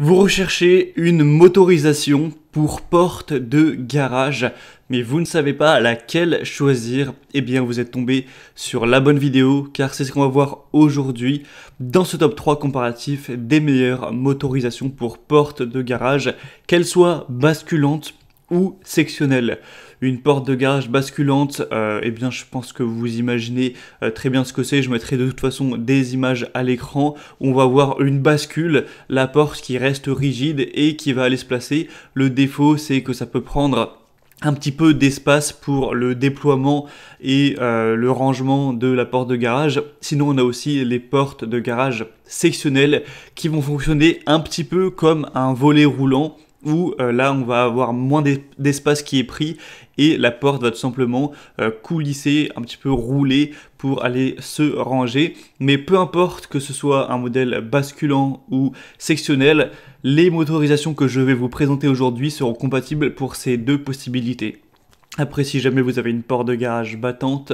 Vous recherchez une motorisation pour porte de garage, mais vous ne savez pas laquelle choisir, eh bien vous êtes tombé sur la bonne vidéo, car c'est ce qu'on va voir aujourd'hui dans ce top 3 comparatif des meilleures motorisations pour porte de garage, qu'elles soient basculantes ou sectionnelle. Une porte de garage basculante, et euh, eh bien je pense que vous imaginez euh, très bien ce que c'est. Je mettrai de toute façon des images à l'écran. On va voir une bascule, la porte qui reste rigide et qui va aller se placer. Le défaut c'est que ça peut prendre un petit peu d'espace pour le déploiement et euh, le rangement de la porte de garage. Sinon, on a aussi les portes de garage sectionnelles qui vont fonctionner un petit peu comme un volet roulant où euh, là on va avoir moins d'espace qui est pris et la porte va tout simplement euh, coulisser, un petit peu rouler pour aller se ranger. Mais peu importe que ce soit un modèle basculant ou sectionnel, les motorisations que je vais vous présenter aujourd'hui seront compatibles pour ces deux possibilités. Après si jamais vous avez une porte de garage battante,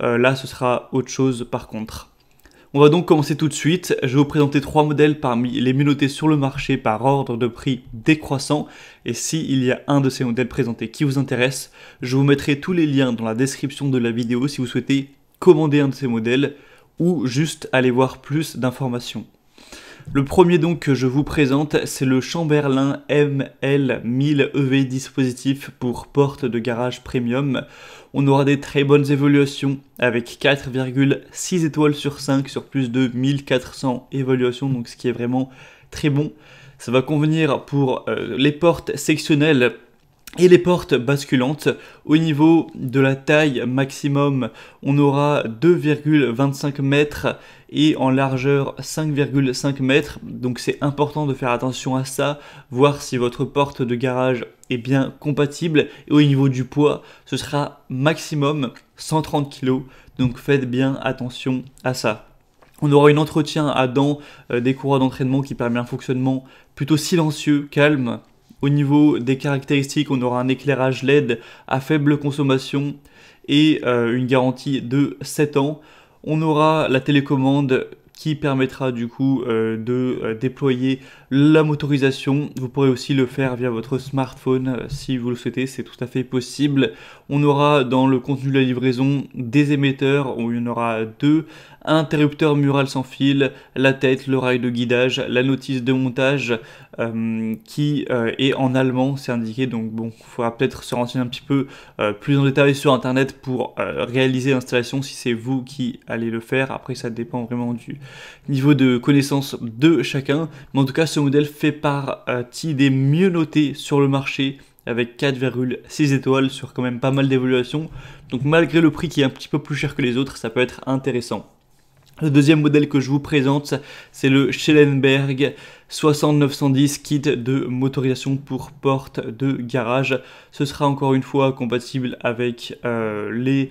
euh, là ce sera autre chose par contre. On va donc commencer tout de suite. Je vais vous présenter trois modèles parmi les mieux notés sur le marché par ordre de prix décroissant. Et s'il y a un de ces modèles présentés qui vous intéresse, je vous mettrai tous les liens dans la description de la vidéo si vous souhaitez commander un de ces modèles ou juste aller voir plus d'informations. Le premier donc que je vous présente, c'est le Chamberlain ML1000EV e dispositif pour porte de garage premium. On aura des très bonnes évaluations avec 4,6 étoiles sur 5 sur plus de 1400 évaluations, donc ce qui est vraiment très bon. Ça va convenir pour euh, les portes sectionnelles et les portes basculantes. Au niveau de la taille maximum, on aura 2,25 mètres et en largeur 5,5 mètres. Donc c'est important de faire attention à ça, voir si votre porte de garage est bien compatible. Et au niveau du poids, ce sera maximum 130 kg. Donc faites bien attention à ça. On aura une entretien à dents, euh, des courroies d'entraînement qui permet un fonctionnement plutôt silencieux, calme, au niveau des caractéristiques, on aura un éclairage LED à faible consommation et euh, une garantie de 7 ans. On aura la télécommande qui permettra du coup euh, de euh, déployer la motorisation. Vous pourrez aussi le faire via votre smartphone euh, si vous le souhaitez, c'est tout à fait possible. On aura dans le contenu de la livraison des émetteurs, où il y en aura deux, interrupteur mural sans fil, la tête, le rail de guidage, la notice de montage qui est en allemand, c'est indiqué, donc bon, il faudra peut-être se renseigner un petit peu plus en détail sur internet pour réaliser l'installation si c'est vous qui allez le faire. Après ça dépend vraiment du, niveau de connaissance de chacun. Mais en tout cas, ce modèle fait partie des mieux notés sur le marché avec 4,6 étoiles sur quand même pas mal d'évaluations. Donc malgré le prix qui est un petit peu plus cher que les autres, ça peut être intéressant. Le deuxième modèle que je vous présente, c'est le Schellenberg 6910 kit de motorisation pour porte de garage. Ce sera encore une fois compatible avec euh, les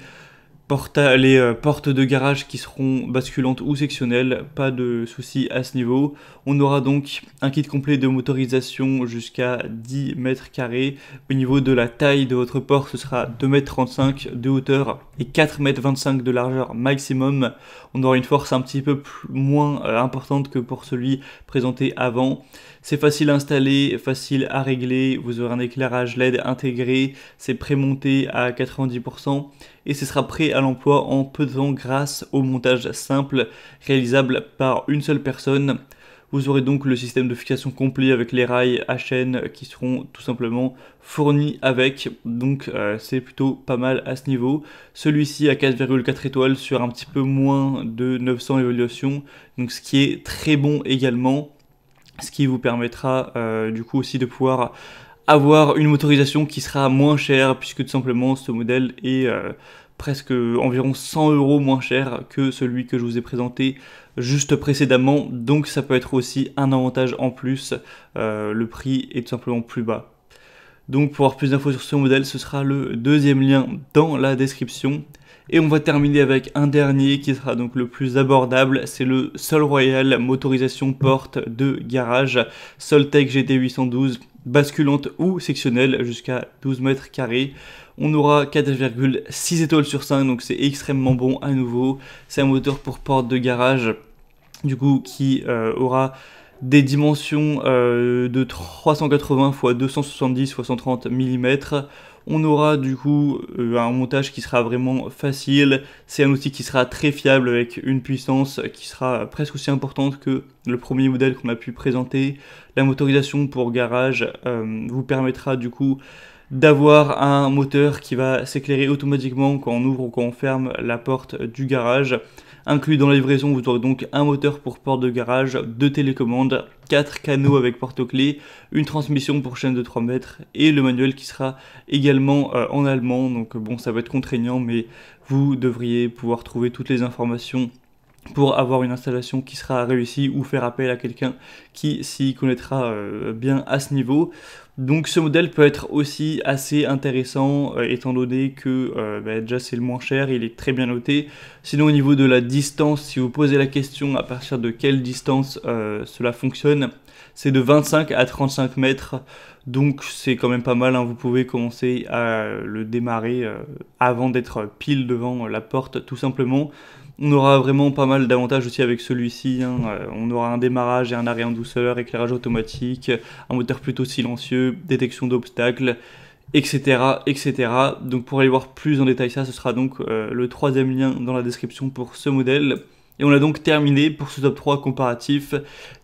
les euh, portes de garage qui seront basculantes ou sectionnelles, pas de souci à ce niveau. On aura donc un kit complet de motorisation jusqu'à 10 mètres carrés. Au niveau de la taille de votre porte, ce sera 2,35 m de hauteur et 4,25 m de largeur maximum. On aura une force un petit peu moins euh, importante que pour celui présenté avant. C'est facile à installer, facile à régler, vous aurez un éclairage LED intégré, c'est prémonté à 90% et ce sera prêt à l'emploi en peu de temps grâce au montage simple réalisable par une seule personne. Vous aurez donc le système de fixation complet avec les rails à chaîne qui seront tout simplement fournis avec. Donc euh, c'est plutôt pas mal à ce niveau. Celui-ci à 4,4 étoiles sur un petit peu moins de 900 évaluations. Donc ce qui est très bon également. Ce qui vous permettra euh, du coup aussi de pouvoir avoir une motorisation qui sera moins chère puisque tout simplement ce modèle est... Euh, presque environ 100 euros moins cher que celui que je vous ai présenté juste précédemment. Donc ça peut être aussi un avantage en plus. Euh, le prix est tout simplement plus bas. Donc pour avoir plus d'infos sur ce modèle, ce sera le deuxième lien dans la description. Et on va terminer avec un dernier qui sera donc le plus abordable, c'est le Sol Royal motorisation porte de garage Soltech GT812 basculante ou sectionnelle jusqu'à 12 mètres carrés. On aura 4,6 étoiles sur 5, donc c'est extrêmement bon à nouveau. C'est un moteur pour porte de garage, du coup, qui euh, aura des dimensions euh, de 380 x 270 x 130 mm. On aura du coup euh, un montage qui sera vraiment facile. C'est un outil qui sera très fiable avec une puissance qui sera presque aussi importante que le premier modèle qu'on a pu présenter. La motorisation pour garage euh, vous permettra du coup d'avoir un moteur qui va s'éclairer automatiquement quand on ouvre ou quand on ferme la porte du garage. Inclus dans la livraison, vous aurez donc un moteur pour porte de garage, deux télécommandes, quatre canaux avec porte-clés, une transmission pour chaîne de 3 mètres et le manuel qui sera également euh, en allemand. Donc bon, ça va être contraignant, mais vous devriez pouvoir trouver toutes les informations pour avoir une installation qui sera réussie ou faire appel à quelqu'un qui s'y connaîtra euh, bien à ce niveau. Donc ce modèle peut être aussi assez intéressant euh, étant donné que euh, ben, déjà c'est le moins cher, il est très bien noté. Sinon au niveau de la distance, si vous posez la question à partir de quelle distance cela fonctionne, c'est de 25 à 35 mètres. Donc c'est quand même pas mal, hein. vous pouvez commencer à le démarrer avant d'être pile devant la porte tout simplement. On aura vraiment pas mal d'avantages aussi avec celui-ci. Hein. Euh, on aura un démarrage et un arrêt en douceur, éclairage automatique, un moteur plutôt silencieux, détection d'obstacles, etc., etc. Donc pour aller voir plus en détail ça, ce sera donc euh, le troisième lien dans la description pour ce modèle. Et on a donc terminé pour ce top 3 comparatif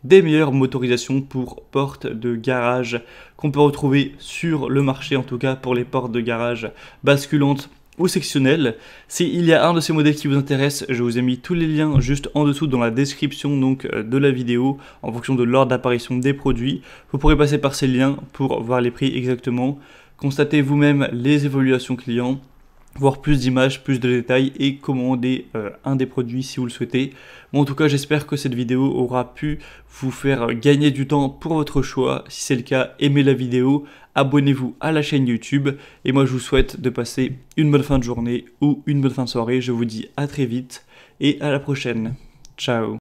des meilleures motorisations pour portes de garage qu'on peut retrouver sur le marché, en tout cas pour les portes de garage basculantes sectionnel. S'il y a un de ces modèles qui vous intéresse, je vous ai mis tous les liens juste en dessous dans la description donc euh, de la vidéo en fonction de l'ordre d'apparition des produits. Vous pourrez passer par ces liens pour voir les prix exactement, constatez vous-même les évaluations clients voir plus d'images, plus de détails et commander euh, un des produits si vous le souhaitez. Bon, en tout cas, j'espère que cette vidéo aura pu vous faire gagner du temps pour votre choix. Si c'est le cas, aimez la vidéo, abonnez-vous à la chaîne YouTube et moi je vous souhaite de passer une bonne fin de journée ou une bonne fin de soirée. Je vous dis à très vite et à la prochaine. Ciao